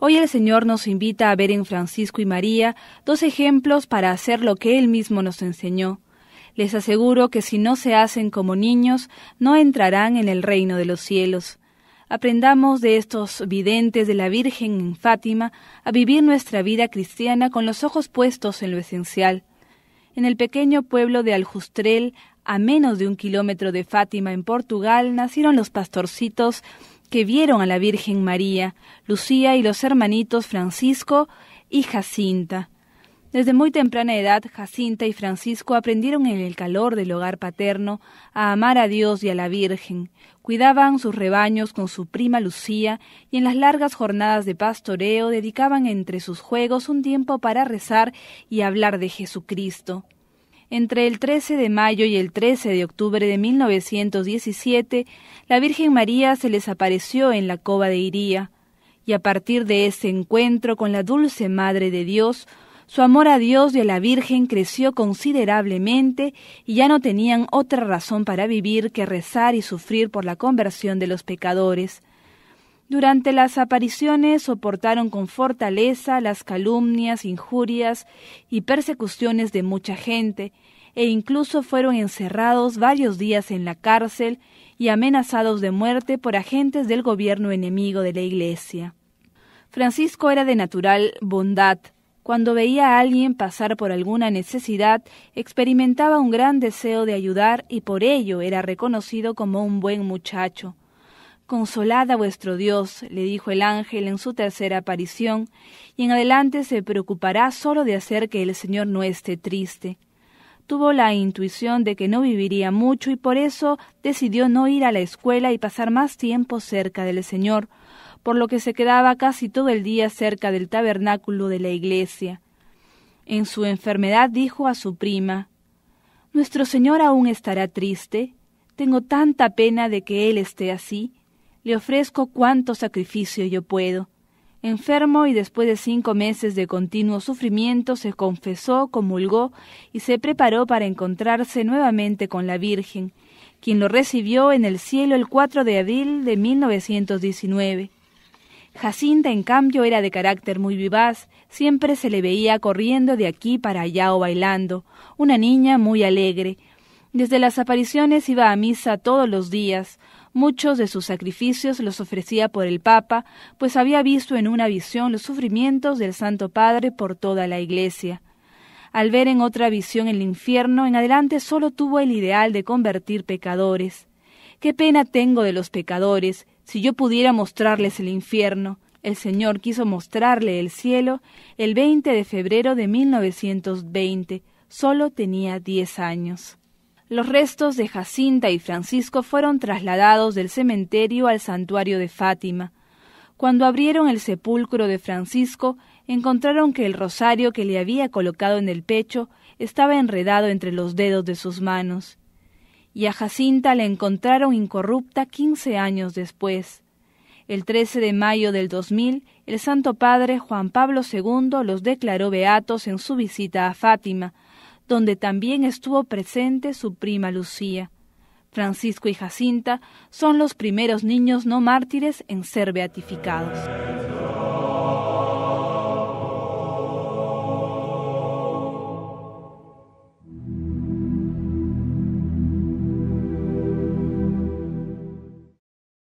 Hoy el Señor nos invita a ver en Francisco y María dos ejemplos para hacer lo que Él mismo nos enseñó. Les aseguro que si no se hacen como niños, no entrarán en el reino de los cielos. Aprendamos de estos videntes de la Virgen en Fátima a vivir nuestra vida cristiana con los ojos puestos en lo esencial. En el pequeño pueblo de Aljustrel, a menos de un kilómetro de Fátima en Portugal, nacieron los pastorcitos que vieron a la Virgen María, Lucía y los hermanitos Francisco y Jacinta. Desde muy temprana edad, Jacinta y Francisco aprendieron en el calor del hogar paterno a amar a Dios y a la Virgen. Cuidaban sus rebaños con su prima Lucía y en las largas jornadas de pastoreo dedicaban entre sus juegos un tiempo para rezar y hablar de Jesucristo entre el 13 de mayo y el 13 de octubre de 1917, la Virgen María se les apareció en la cova de Iría, y a partir de ese encuentro con la dulce Madre de Dios, su amor a Dios y a la Virgen creció considerablemente y ya no tenían otra razón para vivir que rezar y sufrir por la conversión de los pecadores. Durante las apariciones soportaron con fortaleza las calumnias, injurias y persecuciones de mucha gente, e incluso fueron encerrados varios días en la cárcel y amenazados de muerte por agentes del gobierno enemigo de la Iglesia. Francisco era de natural bondad. Cuando veía a alguien pasar por alguna necesidad, experimentaba un gran deseo de ayudar y por ello era reconocido como un buen muchacho. Consolad a vuestro Dios, le dijo el ángel en su tercera aparición, y en adelante se preocupará solo de hacer que el Señor no esté triste. Tuvo la intuición de que no viviría mucho y por eso decidió no ir a la escuela y pasar más tiempo cerca del Señor, por lo que se quedaba casi todo el día cerca del tabernáculo de la iglesia. En su enfermedad dijo a su prima, Nuestro Señor aún estará triste. Tengo tanta pena de que Él esté así le ofrezco cuanto sacrificio yo puedo. Enfermo y después de cinco meses de continuo sufrimiento se confesó, comulgó y se preparó para encontrarse nuevamente con la Virgen, quien lo recibió en el cielo el 4 de abril de 1919. Jacinta, en cambio, era de carácter muy vivaz, siempre se le veía corriendo de aquí para allá o bailando, una niña muy alegre. Desde las apariciones iba a misa todos los días, Muchos de sus sacrificios los ofrecía por el Papa, pues había visto en una visión los sufrimientos del Santo Padre por toda la Iglesia. Al ver en otra visión el infierno, en adelante solo tuvo el ideal de convertir pecadores. Qué pena tengo de los pecadores, si yo pudiera mostrarles el infierno. El Señor quiso mostrarle el cielo el 20 de febrero de 1920. Solo tenía diez años los restos de Jacinta y Francisco fueron trasladados del cementerio al santuario de Fátima. Cuando abrieron el sepulcro de Francisco, encontraron que el rosario que le había colocado en el pecho estaba enredado entre los dedos de sus manos. Y a Jacinta la encontraron incorrupta quince años después. El 13 de mayo del 2000, el Santo Padre Juan Pablo II los declaró beatos en su visita a Fátima, donde también estuvo presente su prima Lucía. Francisco y Jacinta son los primeros niños no mártires en ser beatificados.